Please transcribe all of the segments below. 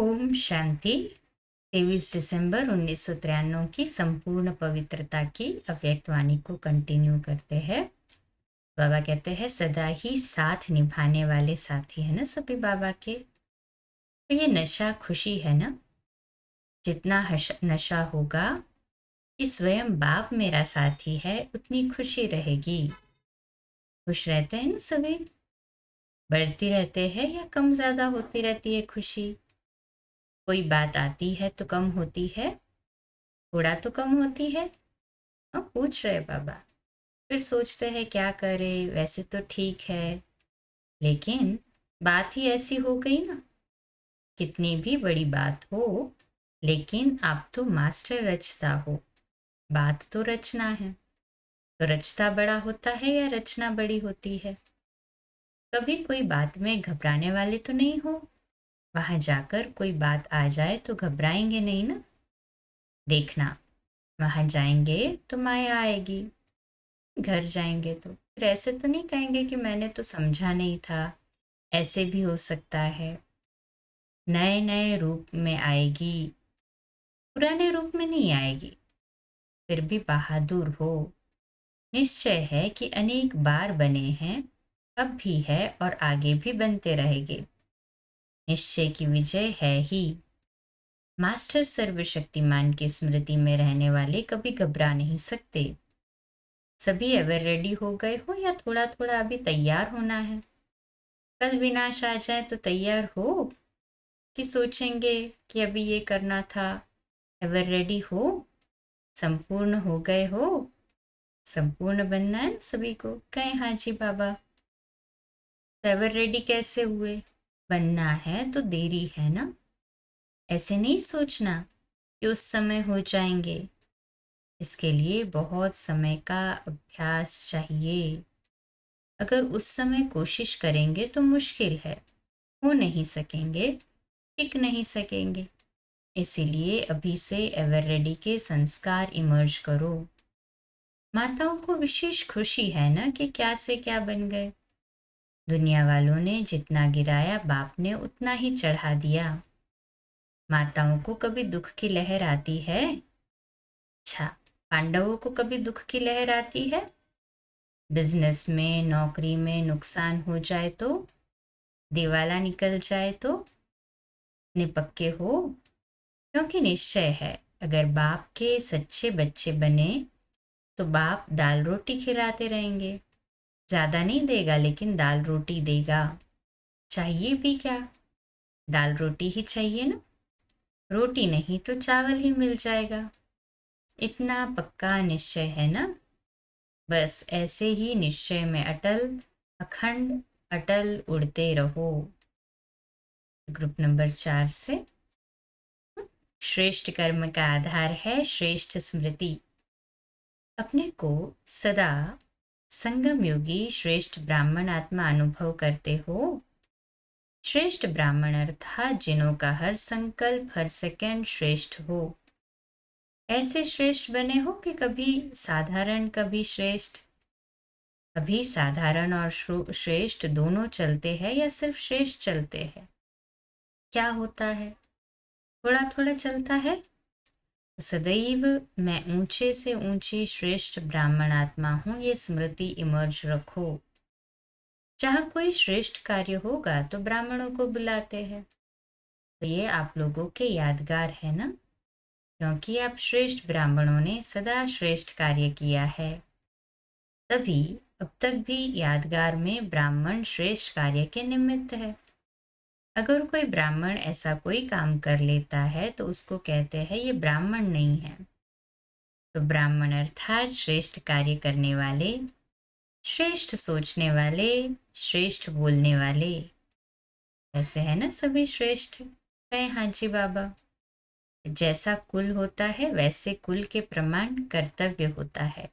ओम शांति 23 दिसंबर उन्नीस की संपूर्ण पवित्रता की अव्यक्त वाणी को कंटिन्यू करते हैं बाबा कहते हैं सदा ही साथ निभाने वाले साथी है ना सभी बाबा के तो ये नशा खुशी है ना जितना नशा होगा कि स्वयं बाप मेरा साथी है उतनी खुशी रहेगी खुश रहते हैं ना सभी बढ़ती रहते हैं या कम ज्यादा होती रहती है खुशी कोई बात आती है तो कम होती है थोड़ा तो कम होती है हाँ पूछ रहे बाबा फिर सोचते हैं क्या करें वैसे तो ठीक है लेकिन बात ही ऐसी हो गई ना कितनी भी बड़ी बात हो लेकिन आप तो मास्टर रचता हो बात तो रचना है तो रचता बड़ा होता है या रचना बड़ी होती है कभी कोई बात में घबराने वाले तो नहीं हो वहां जाकर कोई बात आ जाए तो घबराएंगे नहीं ना देखना वहां जाएंगे तो माया आएगी घर जाएंगे तो फिर ऐसे तो नहीं कहेंगे कि मैंने तो समझा नहीं था ऐसे भी हो सकता है नए नए रूप में आएगी पुराने रूप में नहीं आएगी फिर भी बहादुर हो निश्चय है कि अनेक बार बने हैं अब भी है और आगे भी बनते रहेंगे निश्चय की विजय है ही मास्टर सर्वशक्तिमान की स्मृति में रहने वाले कभी घबरा नहीं सकते सभी एवर रेडी हो गए हो या थोड़ा थोड़ा अभी तैयार होना है कल विनाश आ जाए तो तैयार हो कि सोचेंगे कि अभी ये करना था एवर रेडी हो संपूर्ण हो गए हो संपूर्ण बनना है सभी को कहें हाँ जी बाबा तो एवर रेडी कैसे हुए बनना है तो देरी है ना ऐसे नहीं सोचना कि उस समय हो जाएंगे इसके लिए बहुत समय का अभ्यास चाहिए अगर उस समय कोशिश करेंगे तो मुश्किल है हो नहीं सकेंगे टिक नहीं सकेंगे इसीलिए अभी से एवर रेडी के संस्कार इमर्ज करो माताओं को विशेष खुशी है ना कि क्या से क्या बन गए दुनिया वालों ने जितना गिराया बाप ने उतना ही चढ़ा दिया माताओं को कभी दुख की लहर आती है अच्छा पांडवों को कभी दुख की लहर आती है बिजनेस में नौकरी में नुकसान हो जाए तो दिवाला निकल जाए तो निपक्के हो क्योंकि निश्चय है अगर बाप के सच्चे बच्चे बने तो बाप दाल रोटी खिलाते रहेंगे ज्यादा नहीं देगा लेकिन दाल रोटी देगा चाहिए भी क्या दाल रोटी ही चाहिए ना रोटी नहीं तो चावल ही मिल जाएगा इतना पक्का निश्चय है ना बस ऐसे ही निश्चय में अटल अखंड अटल उड़ते रहो ग्रुप नंबर चार से श्रेष्ठ कर्म का आधार है श्रेष्ठ स्मृति अपने को सदा संगम योगी श्रेष्ठ ब्राह्मण आत्मा अनुभव करते हो श्रेष्ठ ब्राह्मण अर्थात जिनों का हर संकल्प हर सेकंड श्रेष्ठ हो ऐसे श्रेष्ठ बने हो कि कभी साधारण कभी श्रेष्ठ कभी साधारण और श्रेष्ठ दोनों चलते हैं या सिर्फ श्रेष्ठ चलते हैं क्या होता है थोड़ा थोड़ा चलता है सदैव मैं ऊंचे से ऊंची श्रेष्ठ ब्राह्मण आत्मा हूं ये स्मृति इमर्ज रखो चाह कोई श्रेष्ठ कार्य होगा तो ब्राह्मणों को बुलाते हैं तो ये आप लोगों के यादगार है ना क्योंकि आप श्रेष्ठ ब्राह्मणों ने सदा श्रेष्ठ कार्य किया है तभी अब तक भी यादगार में ब्राह्मण श्रेष्ठ कार्य के निमित्त है अगर कोई ब्राह्मण ऐसा कोई काम कर लेता है तो उसको कहते हैं ये ब्राह्मण नहीं है तो ब्राह्मण अर्थात श्रेष्ठ कार्य करने वाले श्रेष्ठ सोचने वाले श्रेष्ठ बोलने वाले ऐसे है ना सभी श्रेष्ठ है हाँ जी बाबा जैसा कुल होता है वैसे कुल के प्रमाण कर्तव्य होता है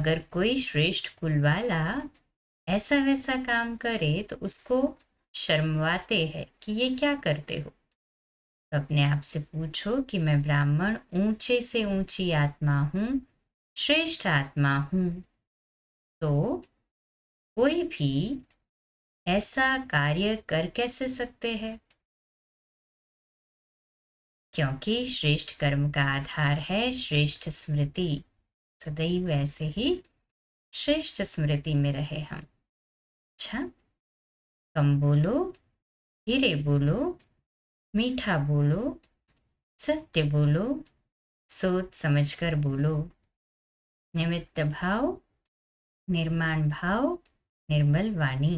अगर कोई श्रेष्ठ कुल वाला ऐसा वैसा काम करे तो उसको शर्मवाते हैं कि ये क्या करते हो तो अपने आप से पूछो कि मैं ब्राह्मण ऊंचे से ऊंची आत्मा हूं श्रेष्ठ आत्मा हूं तो कोई भी ऐसा कार्य कर कैसे सकते हैं क्योंकि श्रेष्ठ कर्म का आधार है श्रेष्ठ स्मृति सदैव ऐसे ही श्रेष्ठ स्मृति में रहे हम अच्छा कम बोलो धीरे बोलो मीठा बोलो सत्य बोलो सोच समझकर बोलो निमित्त भाव निर्माण भाव निर्मल वाणी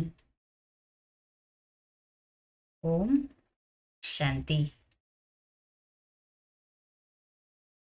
ओम शांति